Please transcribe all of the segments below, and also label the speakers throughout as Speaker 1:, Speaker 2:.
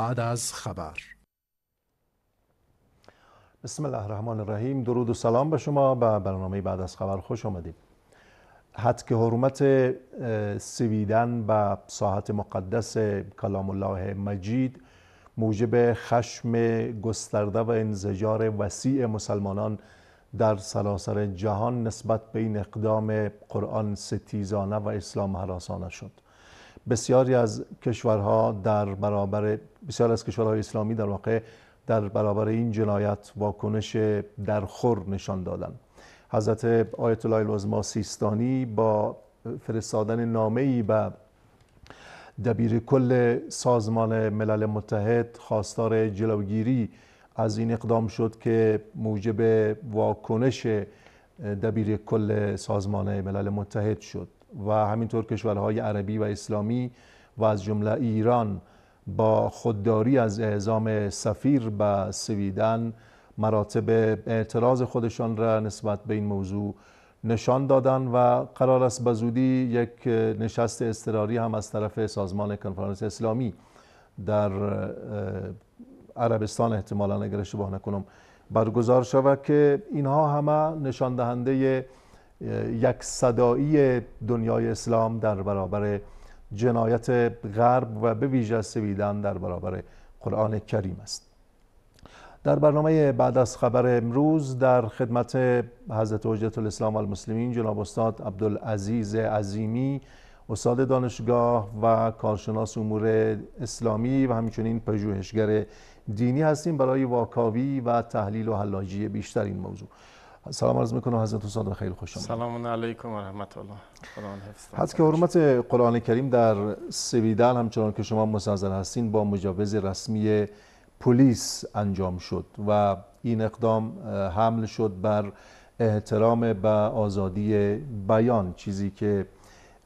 Speaker 1: بعد از خبر بسم الله الرحمن الرحیم درود و سلام به شما به برنامه بعد از خبر خوش آمدید حد حرمت سویدن به ساحت مقدس کلام الله مجید موجب خشم گسترده و انزجار وسیع مسلمانان در سراسر جهان نسبت به این اقدام قرآن ستیزانه و اسلام حراسانه شد بسیاری از کشورها در برابر بسیاری از کشورهای اسلامی در واقع در برابر این جنایت واکنش درخور نشان دادن حضرت آیت الله العظما سیستانی با فرستادن نامه ای به دبیر کل سازمان ملل متحد خواستار جلوگیری از این اقدام شد که موجب واکنش دبیر کل سازمان ملل متحد شد و همینطور کشورهای عربی و اسلامی و از جمله ایران با خودداری از اعزام سفیر به سویدن مراتب اعتراض خودشان را نسبت به این موضوع نشان دادن و قرار است به یک نشست اضطراری هم از طرف سازمان کنفرانس اسلامی در عربستان احتمالا اگر اشتباه نکنم برگزار شود که اینها همه نشان دهنده یک صدایی دنیای اسلام در برابر جنایت غرب و به ویژه سویدن در برابر قرآن کریم است در برنامه بعد از خبر امروز در خدمت حضرت حجت الاسلام المسلمین جناب استاد عبدالعزیز عظیمی استاد دانشگاه و کارشناس امور اسلامی و همچنین پژوهشگر دینی هستیم برای واکاوی و تحلیل و حلاجی بیشتر این موضوع سلام عرض میکنم حضرت استاد خیلی خوش آمدید
Speaker 2: سلام علیکم و رحمت الله قرآن حفظ
Speaker 1: که حرمت قرآن کریم در سویدن همچنان که شما مسازر هستین با مجوز رسمی پلیس انجام شد و این اقدام حمل شد بر احترام به آزادی بیان چیزی که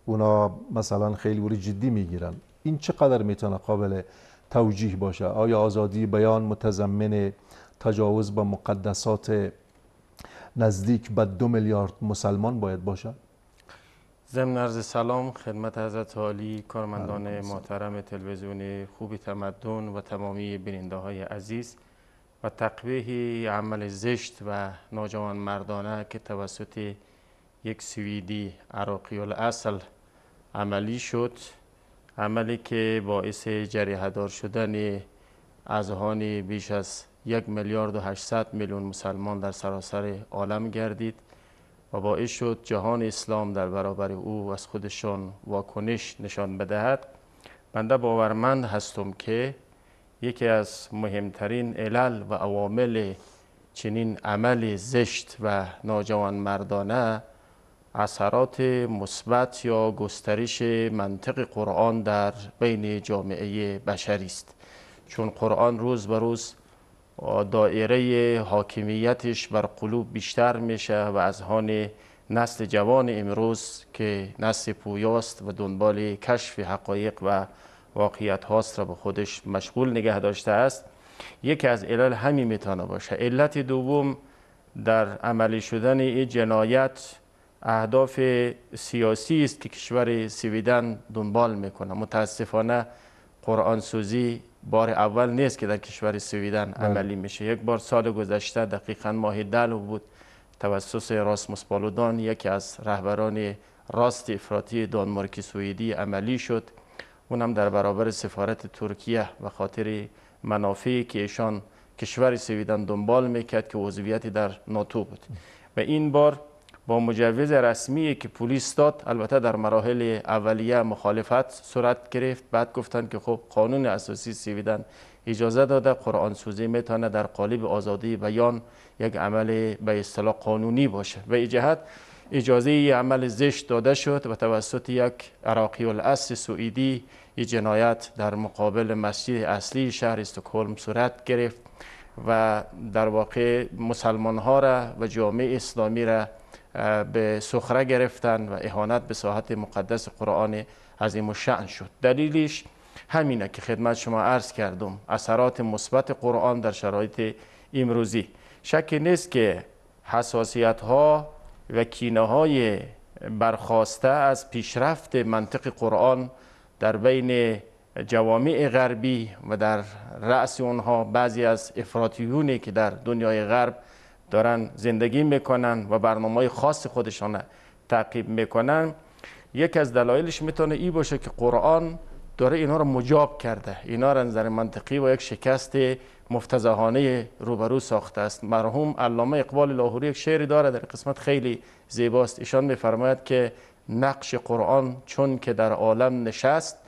Speaker 1: اونا مثلا خیلی بوری جدی میگیرن این چقدر میتونه قابل توجیه باشه آیا آزادی بیان متضمن تجاوز به مقدسات نزدیک به دو میلیارد مسلمان باید باشد
Speaker 2: ضمن عرض سلام خدمت حضرت عالی کارمندان محترم تلویزیون خوبی تمدن و تمامی بیننده های عزیز و تقویه عمل زشت و ناجوان مردانه که توسط یک سویدی عراقی الاصل عملی شد عملی که باعث جریحدار شدن اذهان بیش از یک میلیارد و 800 میلیون مسلمان در سراسر عالم گردید و باعث شد جهان اسلام در برابر او از خودشان واکنش نشان بدهد بنده باورمند هستم که یکی از مهمترین علل و عوامل چنین عمل زشت و ناجوان مردانه اثرات مثبت یا گسترش منطق قرآن در بین جامعه بشری است چون قرآن روز به روز دائره حاکمیتش بر قلوب بیشتر میشه و از هان نسل جوان امروز که نسل پویاست و دنبال کشف حقایق و واقعیت هاست را به خودش مشغول نگه داشته است یکی از علل همین میتانه باشه علت دوم در عملی شدن این جنایت اهداف سیاسی است که کشور سویدن دنبال میکنه متاسفانه قرآن سوزی بار اول نیست که در کشور سویدن بله. عملی میشه یک بار سال گذشته دقیقا ماه دلو بود توسط راسموس پالودان یکی از رهبران راست افراطی دانمارک سویدی عملی شد اونم در برابر سفارت ترکیه و خاطر منافعی که ایشان کشور سویدن دنبال میکرد که عضویت در ناتو بود و این بار با مجوز رسمی که پلیس داد البته در مراحل اولیه مخالفت صورت گرفت بعد گفتند که خب قانون اساسی سویدن اجازه داده قرآن سوزی میتونه در قالب آزادی بیان یک عمل به اصطلاح قانونی باشه و جهت اجازه عمل زشت داده شد و توسط یک عراقی الاصل سوئدی این جنایت در مقابل مسجد اصلی شهر استکهلم صورت گرفت و در واقع مسلمان ها را و جامعه اسلامی را به سخره گرفتن و اهانت به ساحت مقدس قرآن از این شعن شد دلیلش همینه که خدمت شما عرض کردم اثرات مثبت قرآن در شرایط امروزی شک نیست که حساسیت ها و کینه های برخواسته از پیشرفت منطق قرآن در بین جوامع غربی و در رأس اونها بعضی از افراتیونی که در دنیای غرب دارن زندگی میکنن و برنامه های خاص خودشان تعقیب میکنن یکی از دلایلش میتونه ای باشه که قرآن داره اینا رو مجاب کرده اینا رو نظر منطقی و یک شکست مفتزهانه روبرو ساخته است مرحوم علامه اقبال لاهوری یک شعری داره در قسمت خیلی زیباست ایشان میفرماید که نقش قرآن چون که در عالم نشست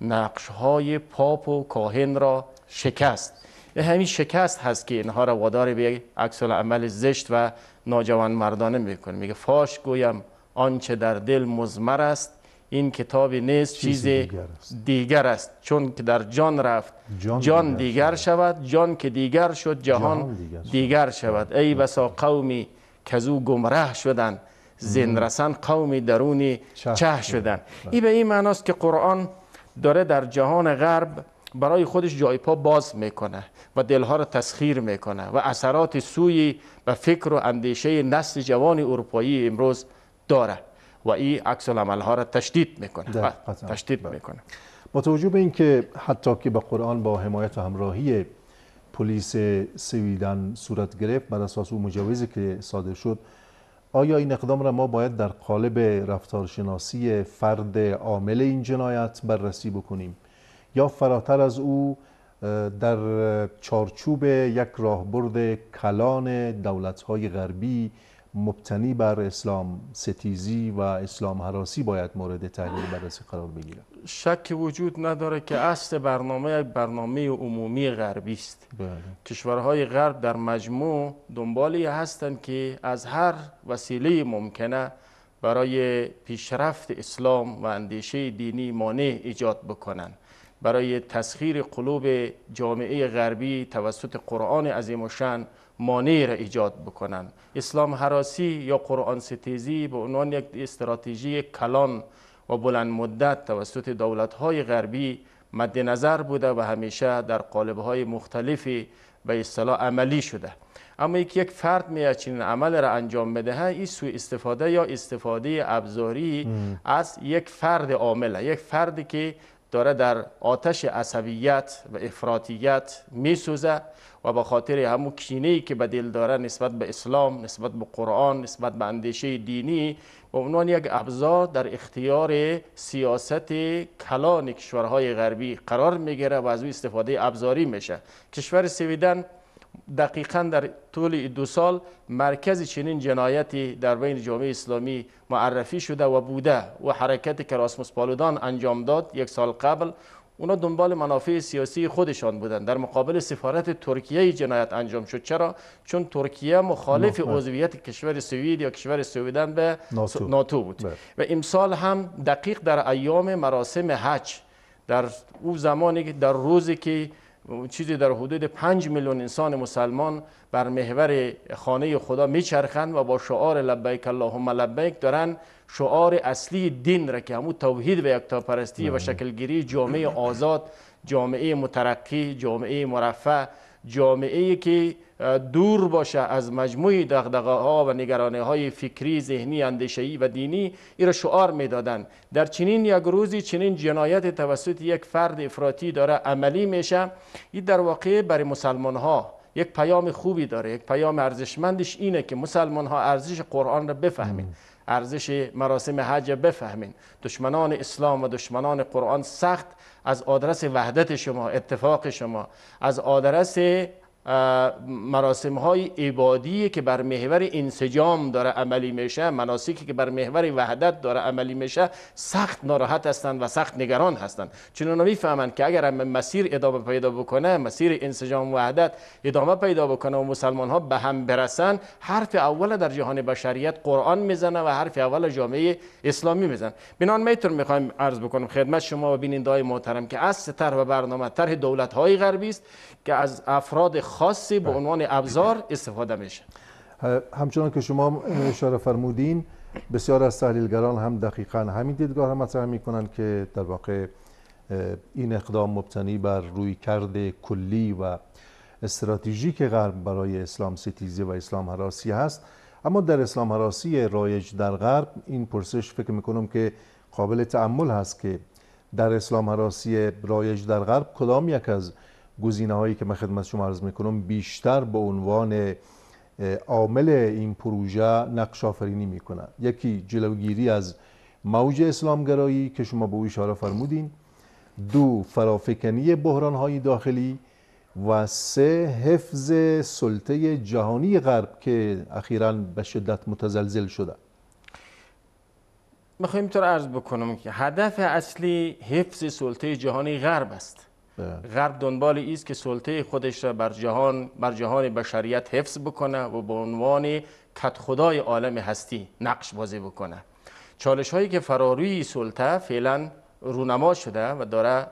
Speaker 2: نقش های پاپ و کاهن را شکست به همین شکست هست که اینها را وادار به عکس عمل زشت و ناجوان مردانه میکنه میگه فاش گویم آنچه در دل مزمر است این کتاب نیست چیز دیگر است. چون که در جان رفت جان, دیگر, شود. جان که دیگر شد جهان, دیگر, شود. ای بسا قومی زو گمره شدند زن رسن قومی درونی چه شدن این به این معناست که قرآن داره در جهان غرب برای خودش جایپا باز میکنه و دلها را تسخیر میکنه و اثرات سوی و فکر و اندیشه نسل جوان اروپایی امروز داره و این عکس ها را تشدید میکنه بله، تشدید
Speaker 1: بله. میکنه با توجه به اینکه حتی که به قرآن با حمایت و همراهی پلیس سویدن صورت گرفت بر اساس او مجوزی که صادر شد آیا این اقدام را ما باید در قالب رفتارشناسی فرد عامل این جنایت بررسی بکنیم یا فراتر از او در چارچوب یک راهبرد کلان دولت‌های غربی مبتنی بر اسلام ستیزی و اسلام حراسی باید مورد تحلیل بررسی قرار بگیرد
Speaker 2: شک وجود نداره که اصل برنامه یک برنامه عمومی غربی است بله. کشورهای غرب در مجموع دنبالی هستند که از هر وسیله ممکنه برای پیشرفت اسلام و اندیشه دینی مانع ایجاد بکنند برای تسخیر قلوب جامعه غربی توسط قرآن عظیم و شن مانعی را ایجاد بکنند اسلام حراسی یا قرآن ستیزی به عنوان یک استراتژی کلان و بلند مدت توسط دولت های غربی مد نظر بوده و همیشه در قالب های مختلفی به اصطلاح عملی شده اما یک یک فرد می چنین عمل را انجام بده این سوء استفاده یا استفاده ابزاری از یک فرد عامله یک فردی که داره در آتش عصبیت و افراطیت میسوزه و به خاطر همو کینه ای که به دل داره نسبت به اسلام نسبت به قرآن نسبت به اندیشه دینی به عنوان یک ابزار در اختیار سیاست کلان کشورهای غربی قرار میگیره و از او استفاده ابزاری میشه کشور سویدن دقیقا در طول دو سال مرکز چنین جنایتی در بین جامعه اسلامی معرفی شده و بوده و حرکت که پالودان انجام داد یک سال قبل اونا دنبال منافع سیاسی خودشان بودند در مقابل سفارت ترکیه جنایت انجام شد چرا چون ترکیه مخالف عضویت کشور سوئد یا کشور سویدن به ناتو, ناتو بود بله. و امسال هم دقیق در ایام مراسم حج در او زمانی در روزی که چیزی در حدود 5 میلیون انسان مسلمان بر محور خانه خدا میچرخند و با شعار لبیک اللهم لبیک دارن شعار اصلی دین را که همون توحید و یکتاپرستی و بله. شکلگیری جامعه آزاد جامعه مترقی جامعه مرفع جامعه که دور باشه از مجموعی دغدغه ها و نگرانه های فکری، ذهنی، اندیشه‌ای و دینی این را شعار میدادن در چنین یک روزی چنین جنایت توسط یک فرد افراطی داره عملی میشه این در واقع برای مسلمان ها یک پیام خوبی داره یک پیام ارزشمندش اینه که مسلمان ها ارزش قرآن را بفهمید ارزش مراسم حج بفهمین دشمنان اسلام و دشمنان قرآن سخت از آدرس وحدت شما اتفاق شما از آدرس مراسم های عبادی که بر محور انسجام داره عملی میشه مناسکی که بر محور وحدت داره عملی میشه سخت ناراحت هستند و سخت نگران هستند چون میفهمند که اگر مسیر ادامه پیدا بکنه مسیر انسجام و وحدت ادامه پیدا بکنه و مسلمان ها به هم برسن حرف اول در جهان بشریت قرآن میزنه و حرف اول جامعه اسلامی میزن بنان میتون میخوایم عرض بکنم خدمت شما و بینندگان محترم که از طرح و برنامه طرح دولت های غربی است که از افراد خاصی به بله. عنوان ابزار استفاده میشه
Speaker 1: همچنان که شما اشاره فرمودین بسیار از تحلیلگران هم دقیقا همین دیدگاه هم مطرح می که در واقع این اقدام مبتنی بر روی کرده کلی و استراتژیک غرب برای اسلام سیتیزی و اسلام حراسی هست اما در اسلام حراسی رایج در غرب این پرسش فکر میکنم که قابل تعمل هست که در اسلام حراسی رایج در غرب کدام یک از گزینه هایی که من خدمت شما عرض میکنم بیشتر به عنوان عامل این پروژه نقش آفرینی میکنن یکی جلوگیری از موج اسلامگرایی که شما به او اشاره فرمودین دو فرافکنی بحران های داخلی و سه حفظ سلطه جهانی غرب که اخیرا به شدت متزلزل شده
Speaker 2: میخوایم اینطور عرض بکنم که هدف اصلی حفظ سلطه جهانی غرب است غرب دنبال ایست که سلطه خودش را بر جهان بر جهان بشریت حفظ بکنه و به عنوان کت خدای عالم هستی نقش بازی بکنه چالش هایی که فراروی سلطه فعلا رونما شده و داره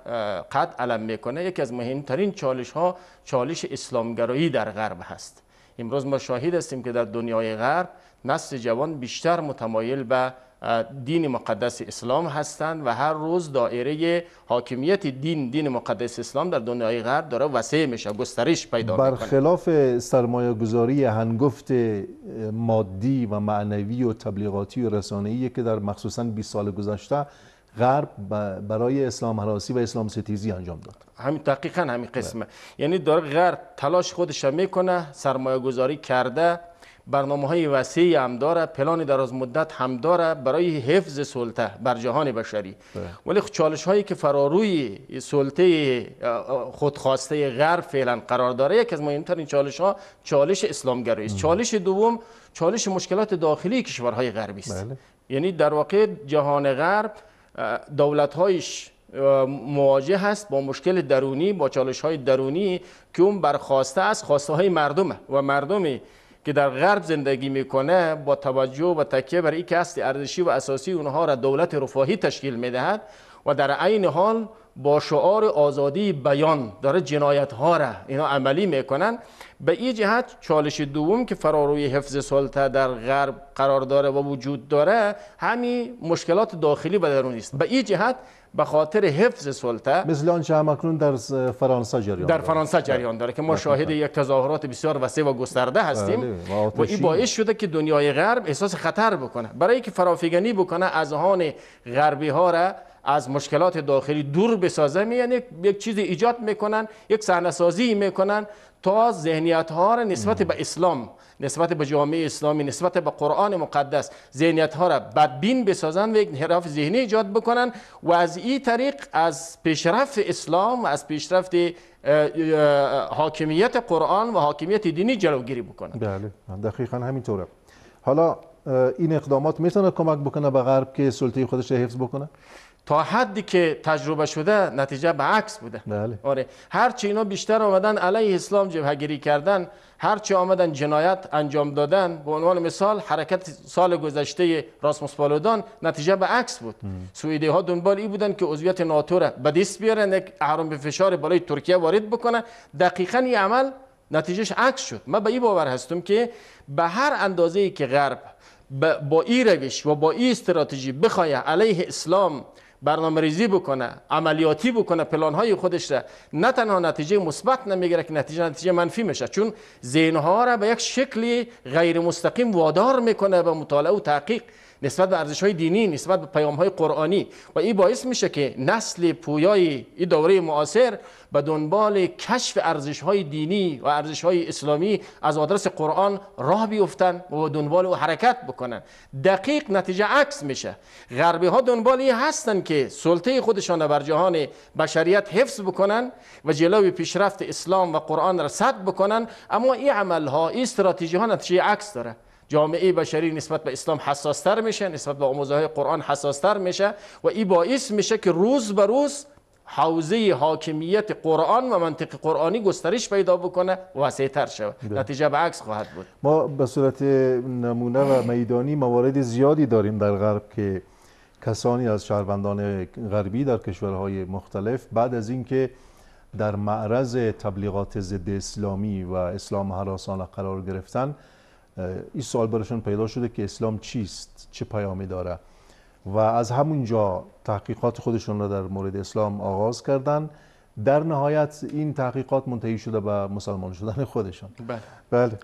Speaker 2: قد علم میکنه یکی از مهمترین چالش ها چالش اسلامگرایی در غرب هست امروز ما شاهد هستیم که در دنیای غرب نسل جوان بیشتر متمایل به دین مقدس اسلام هستند و هر روز دایره حاکمیت دین دین مقدس اسلام در دنیای غرب داره وسیع میشه گسترش پیدا میکنه برخلاف
Speaker 1: سرمایه گذاری هنگفت مادی و معنوی و تبلیغاتی و رسانه‌ای که در مخصوصا 20 سال گذشته غرب برای اسلام حراسی و اسلام ستیزی انجام داد
Speaker 2: همین دقیقا همین قسمه یعنی داره غرب تلاش خودش میکنه سرمایه گذاری کرده برنامه های وسیعی هم داره پلان دراز مدت هم داره برای حفظ سلطه بر جهان بشری بله. ولی چالش هایی که فراروی سلطه خودخواسته غرب فعلا قرار داره یکی از مهمترین چالش ها چالش اسلامگرایی است چالش دوم چالش مشکلات داخلی کشورهای غربی است بله. یعنی در واقع جهان غرب دولت هایش مواجه هست با مشکل درونی با چالش های درونی که اون برخواسته از خواسته های مردمه و مردمی که در غرب زندگی میکنه با توجه و تکیه بر این که ارزشی و اساسی اونها را دولت رفاهی تشکیل میدهد و در عین حال با شعار آزادی بیان داره جنایت ها را اینا عملی میکنن به این جهت چالش دوم که فراروی حفظ سلطه در غرب قرار داره و وجود داره همین مشکلات داخلی و درونی است به این جهت به خاطر حفظ سلطه
Speaker 1: مثل آنچه اکنون در فرانسه جریان در فرانسه جریان
Speaker 2: داره که ما شاهد یک تظاهرات بسیار وسیع و گسترده هستیم بله، و این باعث شده که دنیای غرب احساس خطر بکنه برای که فرافیگنی بکنه از هان غربی ها را از مشکلات داخلی دور بسازه یعنی یک چیز ایجاد میکنن یک صحنه میکنن تا ذهنیت ها را نسبت به اسلام نسبت به جامعه اسلامی نسبت به قرآن مقدس ذهنیت ها را بدبین بسازن و یک انحراف ذهنی ایجاد بکنن و از این طریق از پیشرفت اسلام و از پیشرفت حاکمیت قرآن و حاکمیت دینی جلوگیری بکنن
Speaker 1: بله دقیقا همینطوره حالا این اقدامات میتونه کمک بکنه به غرب که سلطه خودش حفظ بکنه تا حدی که
Speaker 2: تجربه شده نتیجه به عکس بوده بله. آره هر چی اینا بیشتر آمدن علیه اسلام جبهگیری کردن هر چی آمدن جنایت انجام دادن به عنوان مثال حرکت سال گذشته راسموس پالودان نتیجه به عکس بود سوئدی ها دنبال ای بودن که عضویت ناتو را به دست بیارن یک اهرام به فشار بالای ترکیه وارد بکنن دقیقاً این عمل نتیجهش عکس شد من به این باور هستم که به هر اندازه‌ای که غرب با این روش و با این استراتژی بخواید علیه اسلام برنامه ریزی بکنه عملیاتی بکنه پلان های خودش را نه تنها نتیجه مثبت نمیگیره که نتیجه نتیجه منفی میشه چون ذهن ها را به یک شکلی غیر مستقیم وادار میکنه به مطالعه و تحقیق نسبت به ارزش های دینی نسبت به پیام های قرآنی و این باعث میشه که نسل پویای این دوره معاصر به دنبال کشف ارزش های دینی و ارزش های اسلامی از آدرس قرآن راه بیفتن و دنبال او حرکت بکنن دقیق نتیجه عکس میشه غربی ها دنبال این هستن که سلطه خودشان بر جهان بشریت حفظ بکنن و جلوی پیشرفت اسلام و قرآن را سد بکنن اما این عمل این استراتژی ها نتیجه عکس داره جامعه بشری نسبت به اسلام حساستر میشه نسبت به آموزه های قرآن حساستر میشه و ای باعث میشه که روز به روز حوزه حاکمیت قرآن و منطق قرآنی گسترش پیدا بکنه و وسیع تر شود بله. نتیجه به عکس خواهد بود
Speaker 1: ما به صورت نمونه و میدانی موارد زیادی داریم در غرب که کسانی از شهروندان غربی در کشورهای مختلف بعد از اینکه در معرض تبلیغات ضد اسلامی و اسلام حراسانه قرار گرفتن این سوال برایشان پیدا شده که اسلام چیست چه پیامی داره و از همونجا تحقیقات خودشون را در مورد اسلام آغاز کردن در نهایت این تحقیقات منتهی شده به مسلمان شدن خودشان بله, بله.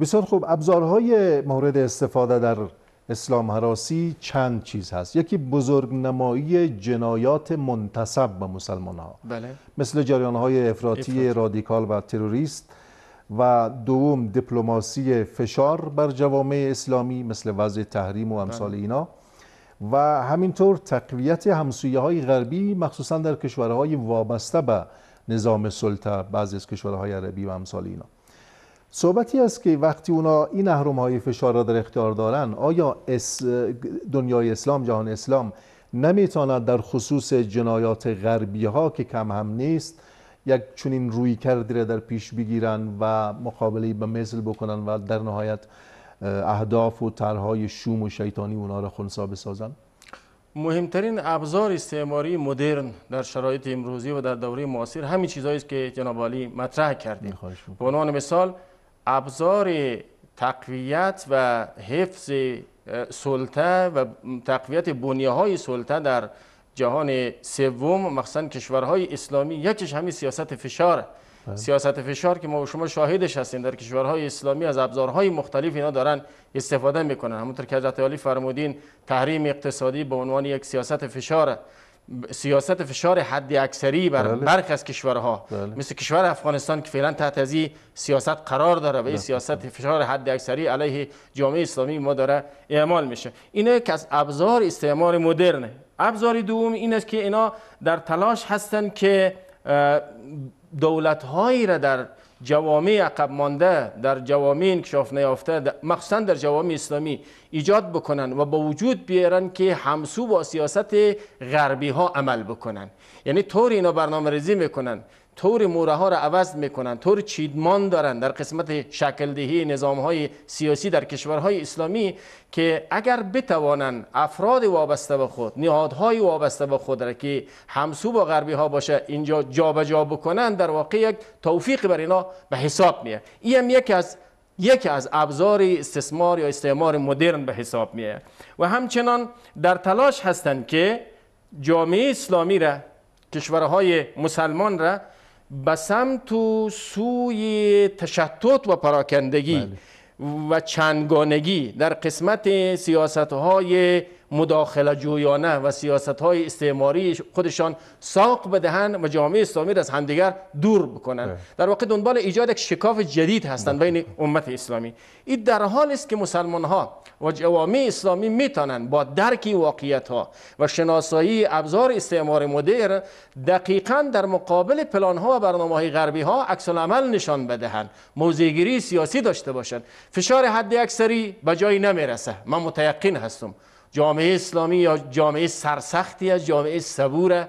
Speaker 1: بسیار خوب ابزارهای مورد استفاده در اسلام حراسی چند چیز هست یکی بزرگ نمایی جنایات منتصب به مسلمان ها بله. مثل جریان های افراطی رادیکال و تروریست و دوم دیپلماسی فشار بر جوامع اسلامی مثل وضع تحریم و بله. امثال اینا و همینطور تقویت همسویه های غربی مخصوصا در کشورهای وابسته به نظام سلطه بعضی از کشورهای عربی و امثال اینا صحبتی است که وقتی اونا این احرام های فشار را در اختیار دارن آیا اس دنیای اسلام جهان اسلام نمیتواند در خصوص جنایات غربی ها که کم هم نیست یک چنین روی کردی را در پیش بگیرند و مقابله به مثل بکنن و در نهایت اهداف و طرحهای شوم و شیطانی اونا را خونسا بسازن
Speaker 2: مهمترین ابزار استعماری مدرن در شرایط امروزی و در دوره معاصر همین چیزهایی است که جناب علی مطرح کردیم به عنوان مثال ابزار تقویت و حفظ سلطه و تقویت بنیه های سلطه در جهان سوم مخصوصا کشورهای اسلامی یکیش همین سیاست فشار بله. سیاست فشار که ما و شما شاهدش هستیم در کشورهای اسلامی از ابزارهای مختلف اینا دارن استفاده میکنن همونطور که حضرت علی فرمودین تحریم اقتصادی به عنوان یک سیاست فشار سیاست فشار حد اکثری بر بله. برخی از کشورها بله. مثل کشور افغانستان که فعلا تحت از این سیاست قرار داره و این سیاست فشار حد اکثری علیه جامعه اسلامی ما داره اعمال میشه اینه که از ابزار استعمار مدرن ابزار دوم این است که اینا در تلاش هستند که دولت هایی را در جوامع عقب مانده در جوامع انکشاف نیافته مخصوصا در جوامع اسلامی ایجاد بکنن و با وجود بیارن که همسو با سیاست غربی ها عمل بکنن یعنی طور اینا برنامه ریزی میکنن طور موره ها را عوض میکنن طور چیدمان دارند در قسمت شکل دهی نظام های سیاسی در کشورهای اسلامی که اگر بتوانند افراد وابسته به خود نهادهای وابسته به خود را که همسو با غربی ها باشه اینجا جابجا جا بکنند در واقع یک توفیق بر اینا به حساب میه این هم یکی از یکی از ابزار استثمار یا استعمار مدرن به حساب میه و همچنان در تلاش هستند که جامعه اسلامی را کشورهای مسلمان را سمت تو سوی تشتت و پراکندگی بله. و چندگانگی در قسمت سیاست های مداخله جویانه و سیاست های استعماری خودشان ساق بدهند و جامعه اسلامی را از همدیگر دور بکنند بله. در واقع دنبال ایجاد یک شکاف جدید هستند بله. بین امت اسلامی این در حال است که مسلمان ها و جوامع اسلامی میتونن با درک واقعیت ها و شناسایی ابزار استعمار مدر دقیقا در مقابل پلان ها و برنامه های غربی ها عکس عمل نشان بدهند موزیگیری سیاسی داشته باشند فشار حد اکثری به جایی نمیرسه من متیقن هستم جامعه اسلامی یا جامعه سرسختی از جامعه صبوره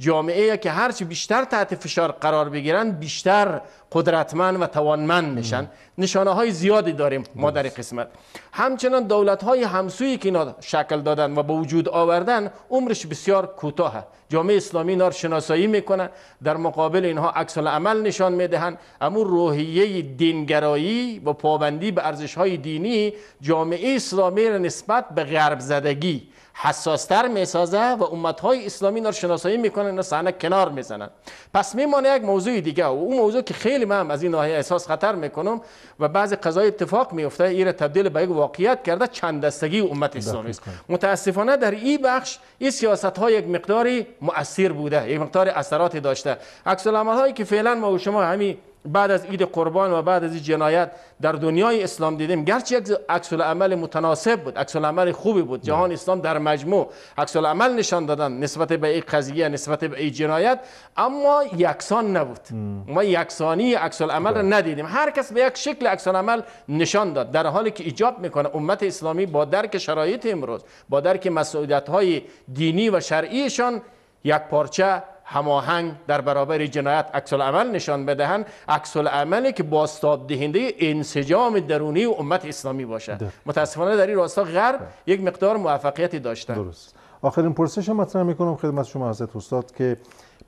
Speaker 2: جامعه که هرچی بیشتر تحت فشار قرار بگیرن بیشتر قدرتمند و توانمند میشن نشانه های زیادی داریم ما در قسمت همچنان دولت های همسویی که اینا شکل دادن و به وجود آوردن عمرش بسیار کوتاه جامعه اسلامی اینا شناسایی میکنه. در مقابل اینها عکس عمل نشان میدهند اما روحیه دینگرایی و پابندی به ارزش های دینی جامعه اسلامی را نسبت به غرب زدگی حساستر میسازه و امت های اسلامی رو شناسایی میکنن و صحنه کنار میزنن پس میمانه یک موضوع دیگه و اون موضوع که خیلی من از این ناحیه احساس خطر میکنم و بعضی قضای اتفاق میفته را تبدیل به یک واقعیت کرده چند دستگی امت اسلامی است متاسفانه در این بخش این سیاست یک مقداری مؤثر بوده یک مقدار اثرات داشته عکس هایی که فعلا ما و شما همین بعد از عید قربان و بعد از این جنایت در دنیای اسلام دیدیم گرچه یک عکس عمل متناسب بود عکس عمل خوبی بود جهان اسلام در مجموع عکس عمل نشان دادن نسبت به این قضیه نسبت به این جنایت اما یکسان نبود ما یکسانی عکس عمل را بله. ندیدیم هر کس به یک شکل عکس عمل نشان داد در حالی که ایجاب میکنه امت اسلامی با درک شرایط امروز با درک مسئولیت های دینی و شرعیشان یک پارچه هماهنگ در برابر جنایت عکس عمل نشان بدهند عکس عملی که باستاب دهنده انسجام درونی امت اسلامی باشد متاسفانه در این راستا غرب یک مقدار موفقیتی داشتند درست
Speaker 1: آخرین پرسش مطرح میکنم خدمت شما حضرت استاد که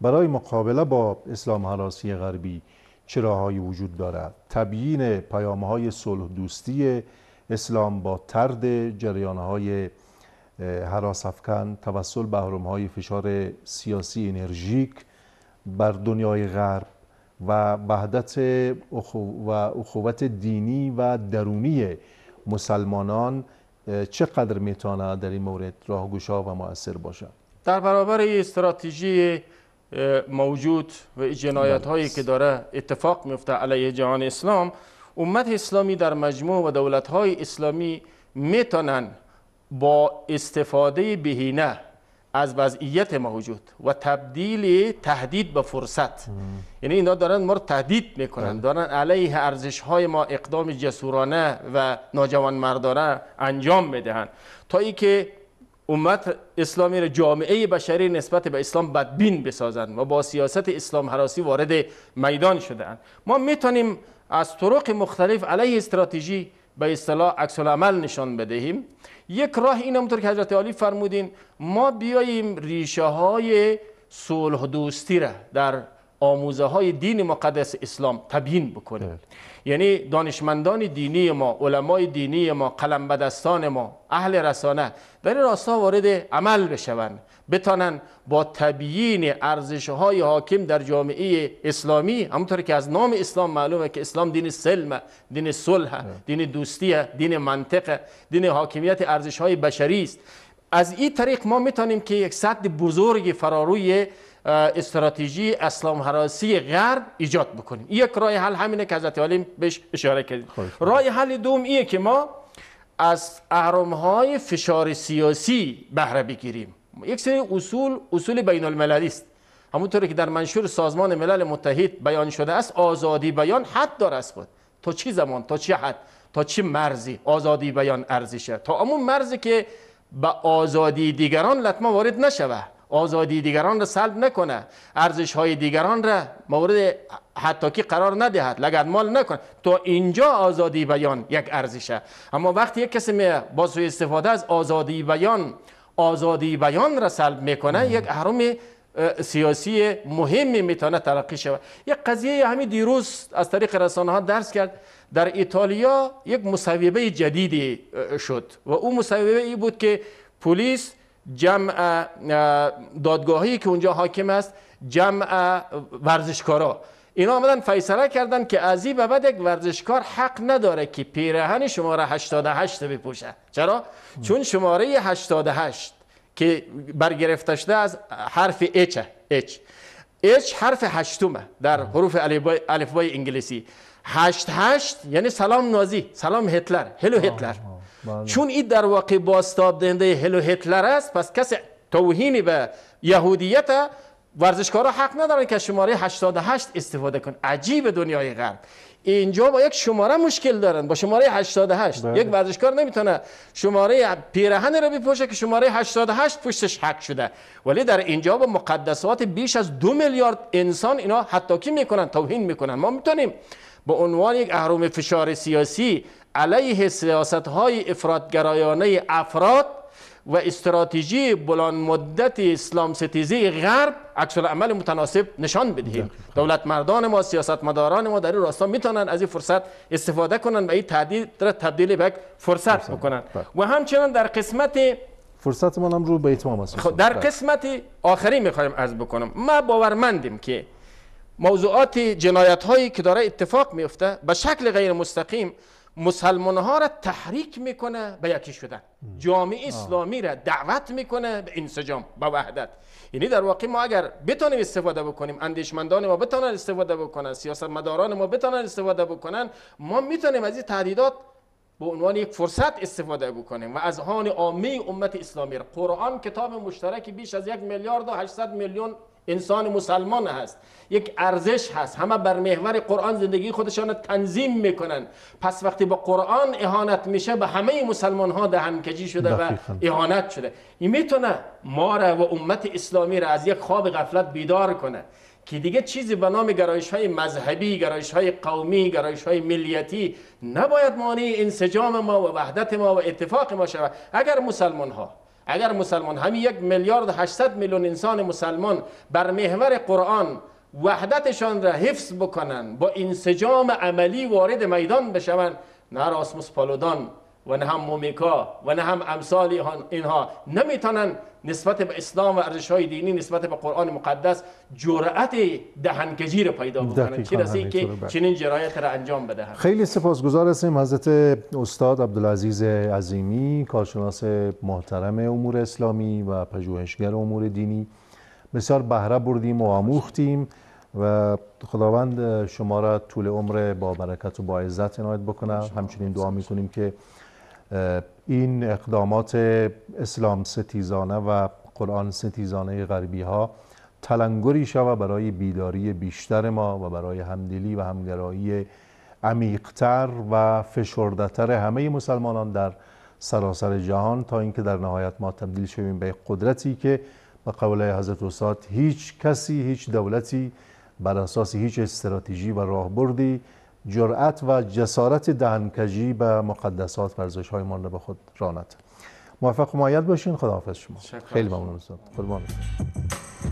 Speaker 1: برای مقابله با اسلام حراسی غربی چراهایی وجود دارد تبیین های صلح دوستی اسلام با ترد جریانهای حراس افکن توسل به های فشار سیاسی انرژیک بر دنیای غرب و وحدت و اخوت دینی و درونی مسلمانان چقدر میتونه در این مورد راهگشا و مؤثر باشد
Speaker 2: در برابر استراتژی موجود و جنایت هایی بله. که داره اتفاق میفته علیه جهان اسلام امت اسلامی در مجموع و دولت های اسلامی میتونن با استفاده بهینه از وضعیت موجود و تبدیل تهدید به فرصت مم. یعنی اینا دارن ما رو تهدید میکنن بله. دارن علیه ارزش های ما اقدام جسورانه و مردانه انجام میدهن تا که امت اسلامی را جامعه بشری نسبت به اسلام بدبین بسازند و با سیاست اسلام حراسی وارد میدان شدهاند ما میتونیم از طرق مختلف علیه استراتژی به اصطلاح عکس عمل نشان بدهیم یک راه این همونطور که حضرت عالی فرمودین ما بیاییم ریشه های صلح دوستی را در آموزه های دین مقدس اسلام تبیین بکنیم بله. یعنی دانشمندان دینی ما علمای دینی ما قلم بدستان ما اهل رسانه در این راستا وارد عمل بشوند بتانند با تبیین ارزش های حاکم در جامعه اسلامی همونطور که از نام اسلام معلومه که اسلام دین سلم دین صلح دین دوستی دین منطق دین حاکمیت ارزش های بشری است از این طریق ما میتونیم که یک سد بزرگ فراروی استراتژی اسلام حراسی غرب ایجاد بکنیم یک رای حل همینه که حضرت علیم بهش اشاره کردیم خب. راه حل دوم ایه که ما از های فشار سیاسی بهره بگیریم یک سری اصول اصول بین المللی است همونطوری که در منشور سازمان ملل متحد بیان شده است آزادی بیان حد داره است بود تا چی زمان تا چی حد تا چی مرزی آزادی بیان ارزشه تا همون مرزی که به آزادی دیگران لطمه وارد نشوه آزادی دیگران را سلب نکنه ارزش های دیگران را مورد حتی که قرار ندهد مال نکنه تا اینجا آزادی بیان یک ارزشه اما وقتی یک کسی می با استفاده از آزادی بیان آزادی بیان را سلب میکنه یک احرام سیاسی مهمی میتونه تلقی شود یک قضیه همین دیروز از طریق رسانه ها درس کرد در ایتالیا یک مصوبه جدیدی شد و او مصوبه ای بود که پلیس جمع دادگاهی که اونجا حاکم است جمع ورزشکارا اینا آمدن فیصله کردن که از این بعد یک ورزشکار حق نداره که پیرهن شماره 88 بپوشه چرا چون شماره 88 که برگرفته شده از حرف اچ اچ اچ حرف هشتمه در حروف الفبای انگلیسی هشت هشت یعنی سلام نازی سلام هتلر هلو هتلر چون این در واقع باستاب دهنده هلو هتلر است پس کسی توهینی به یهودیت ورزشکارا حق ندارن که شماره 88 استفاده کن عجیب دنیای غرب اینجا با یک شماره مشکل دارن با شماره 88 یک ورزشکار نمیتونه شماره پیرهن رو بپوشه که شماره 88 پشتش حق شده ولی در اینجا با مقدسات بیش از دو میلیارد انسان اینا حتی کی میکنن توهین میکنن ما میتونیم به عنوان یک اهرم فشار سیاسی علیه سیاست های افرادگرایانه افراد و استراتژی بلند مدت اسلام ستیزی غرب اکسل عمل متناسب نشان بدهیم دولت مردان ما سیاست مداران ما در این راستا میتونن از این فرصت استفاده کنن و این تعدیل را تبدیل به فرصت, فرصت بکنن بله. و همچنان در قسمت
Speaker 1: فرصت ما هم رو به اتمام است خب، در قسمت
Speaker 2: آخری میخوایم از بکنم ما باورمندیم که موضوعات جنایت هایی که داره اتفاق میفته به شکل غیر مستقیم مسلمان ها را تحریک میکنه به یکی شدن جامعه اسلامی را دعوت میکنه به انسجام به وحدت یعنی در واقع ما اگر بتونیم استفاده بکنیم اندیشمندان ما بتونن استفاده بکنن سیاست مداران ما بتونن استفاده بکنن ما میتونیم از این تهدیدات به عنوان یک فرصت استفاده بکنیم و از هان عامه امت اسلامی قرآن کتاب مشترک بیش از یک میلیارد و 800 میلیون انسان مسلمان هست یک ارزش هست همه بر محور قرآن زندگی خودشان تنظیم میکنن پس وقتی با قرآن اهانت میشه به همه مسلمان ها دهنکجی شده و اهانت شده این میتونه ما را و امت اسلامی را از یک خواب غفلت بیدار کنه که دیگه چیزی به نام گرایش های مذهبی، گرایش های قومی، گرایش های ملیتی نباید مانع انسجام ما و وحدت ما و اتفاق ما شود اگر مسلمان ها اگر مسلمان همین یک میلیارد 800 میلیون انسان مسلمان بر محور قرآن وحدتشان را حفظ بکنن با انسجام عملی وارد میدان بشوند نه راسموس پالودان و نه هم مومیکا و نه هم امثال اینها نمیتونن نسبت به اسلام و ارزش های دینی نسبت به قرآن مقدس جرأت دهنکجی رو پیدا بکنن چه رسی که بله. چنین جرایت را انجام
Speaker 1: بدهن خیلی سپاسگزار هستیم حضرت استاد عبدالعزیز عظیمی کارشناس محترم امور اسلامی و پژوهشگر امور دینی بسیار بهره بردیم و آموختیم و خداوند شما را طول عمر با برکت و با عزت عنایت بکنه همچنین دعا میکنیم که این اقدامات اسلام ستیزانه و قرآن ستیزانه غربی ها تلنگری شود برای بیداری بیشتر ما و برای همدلی و همگرایی عمیقتر و فشردتر همه مسلمانان در سراسر جهان تا اینکه در نهایت ما تبدیل شویم به قدرتی که به قول حضرت استاد هیچ کسی هیچ دولتی بر اساس هیچ استراتژی و راهبردی جرأت و جسارت دهنکجی به مقدسات ارزش های را به خود راند موفق و معید باشین خداحافظ شما خیلی ممنون استاد